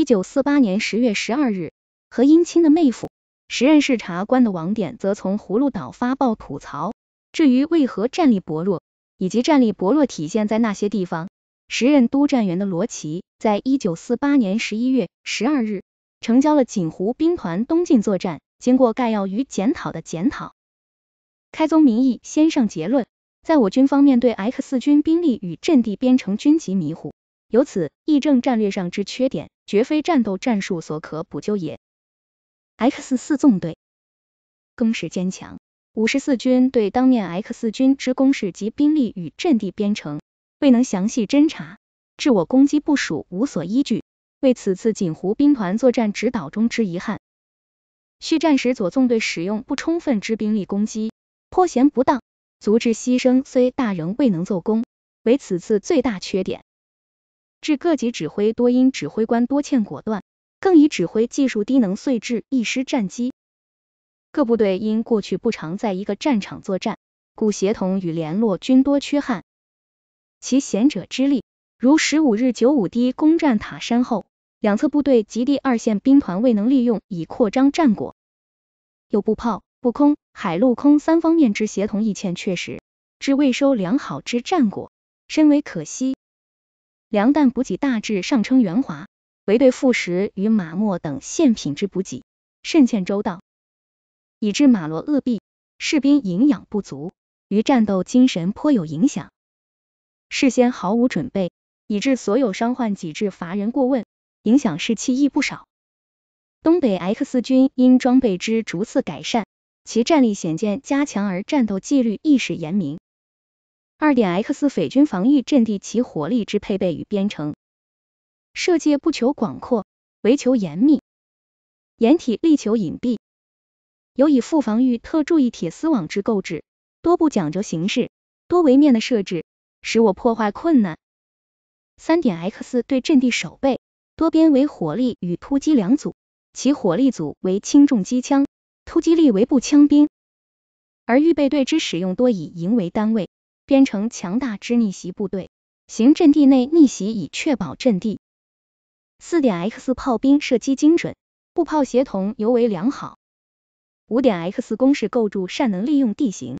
一九四八年十月十二日，何应钦的妹夫、时任视察官的王典则从葫芦岛发报吐槽。至于为何战力薄弱，以及战力薄弱体现在那些地方，时任督战员的罗琦，在一九四八年十一月十二日成交了《锦湖兵团东进作战经过概要与检讨》的检讨。开宗明义，先上结论：在我军方面对 X 四军兵力与阵地编成军级迷糊。由此，议政战略上之缺点，绝非战斗战术所可补救也。X 四纵队攻势坚强，五十四军对当面 X 四军之攻势及兵力与阵地编程，未能详细侦察，致我攻击部署无所依据，为此次锦湖兵团作战指导中之遗憾。续战时左纵队使用不充分之兵力攻击，颇嫌不当，足致牺牲虽大，仍未能奏功，为此次最大缺点。致各级指挥多因指挥官多欠果断，更以指挥技术低能碎致一失战机。各部队因过去不常在一个战场作战，故协同与联络均多缺憾。其贤者之力，如十五日九五 D 攻占塔山后，两侧部队及第二线兵团未能利用以扩张战果，有步炮、步空、海陆空三方面之协同意欠确实，致未收良好之战果，深为可惜。粮弹补给大致上称圆滑，唯对副食与马末等现品质补给甚欠周到，以致马骡饿毙，士兵营养不足，于战斗精神颇有影响。事先毫无准备，以致所有伤患几至乏人过问，影响士气亦不少。东北 X 军因装备之逐次改善，其战力显见加强，而战斗纪律亦识严明。二点 X 匪军防御阵地其火力之配备与编程，设界不求广阔，唯求严密，掩体力求隐蔽。尤以副防御特注意铁丝网之构置，多不讲究形式，多维面的设置，使我破坏困难。三点 X 对阵地守备多边为火力与突击两组，其火力组为轻重机枪，突击力为步枪兵，而预备队之使用多以营为单位。编成强大之逆袭部队，行阵地内逆袭以确保阵地。四点 X 炮兵射击精准，步炮协同尤为良好。五点 X 攻势构筑善能利用地形。